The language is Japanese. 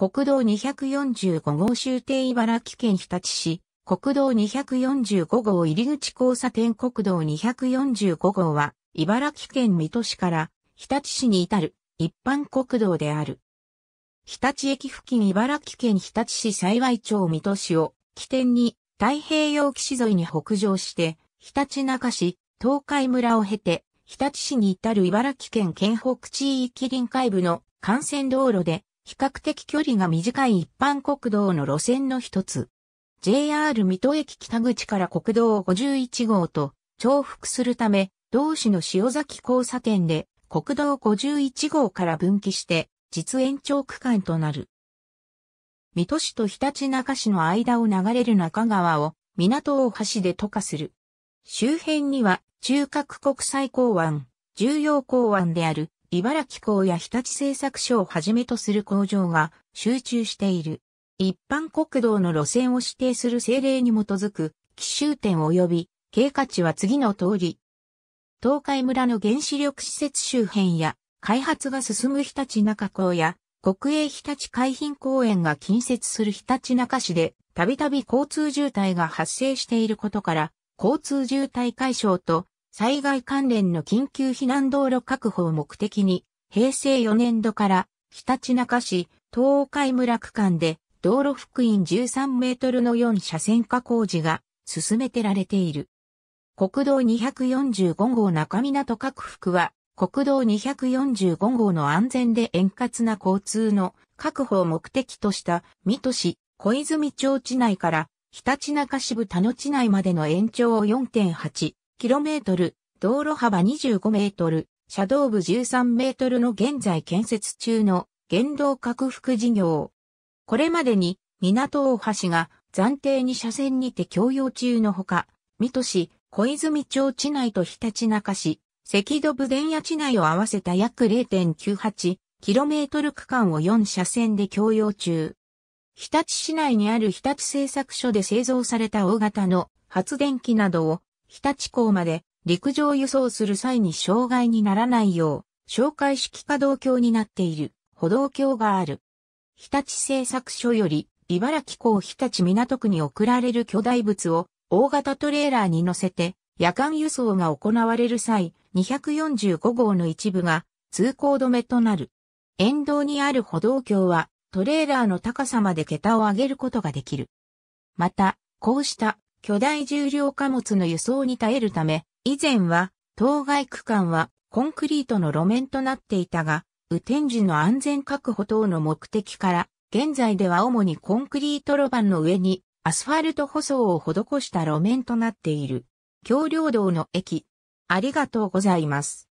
国道245号終点茨城県日立市、国道245号入口交差点国道245号は、茨城県水戸市から日立市に至る一般国道である。日立駅付近茨城県日立市幸町水戸市を起点に太平洋岸沿いに北上して、日立中市、東海村を経て、日立市に至る茨城県県北地域臨海部の幹線道路で比較的距離が短い一般国道の路線の一つ。JR 水戸駅北口から国道51号と重複するため、同市の塩崎交差点で国道51号から分岐して実延長区間となる。水戸市とひたちなか市の間を流れる中川を港大橋で渡化する。周辺には中核国際港湾、重要港湾である茨城港や日立製作所をはじめとする工場が集中している。一般国道の路線を指定する政令に基づく、奇襲点及び、経過値は次の通り。東海村の原子力施設周辺や、開発が進む日立中港や、国営日立海浜公園が近接する日立中市で、たびたび交通渋滞が発生していることから、交通渋滞解消と災害関連の緊急避難道路確保を目的に、平成4年度から、ひたちなか市、東海村区間で、道路福員13メートルの4車線化工事が進めてられている。国道245号中港各福は、国道245号の安全で円滑な交通の確保を目的とした水戸市小泉町地内からひたちなか支部田野地内までの延長を4.8 km、道路幅25メートル、車道部13メートルの現在建設中の原動拡幅事業。これまでに港大橋が暫定に車線にて供用中のほか、水戸市、小泉町地内とひたち市、赤土部電野地内を合わせた約 0.98km 区間を4車線で供用中。日立市内にある日立製作所で製造された大型の発電機などを日立港まで陸上輸送する際に障害にならないよう、紹介式可動橋になっている歩道橋がある。日立製作所より、茨城港日立港区に送られる巨大物を大型トレーラーに乗せて夜間輸送が行われる際、245号の一部が通行止めとなる。沿道にある歩道橋はトレーラーの高さまで桁を上げることができる。また、こうした巨大重量貨物の輸送に耐えるため、以前は、当該区間はコンクリートの路面となっていたが、雨天時の安全確保等の目的から、現在では主にコンクリート路盤の上にアスファルト舗装を施した路面となっている。橋梁道の駅。ありがとうございます。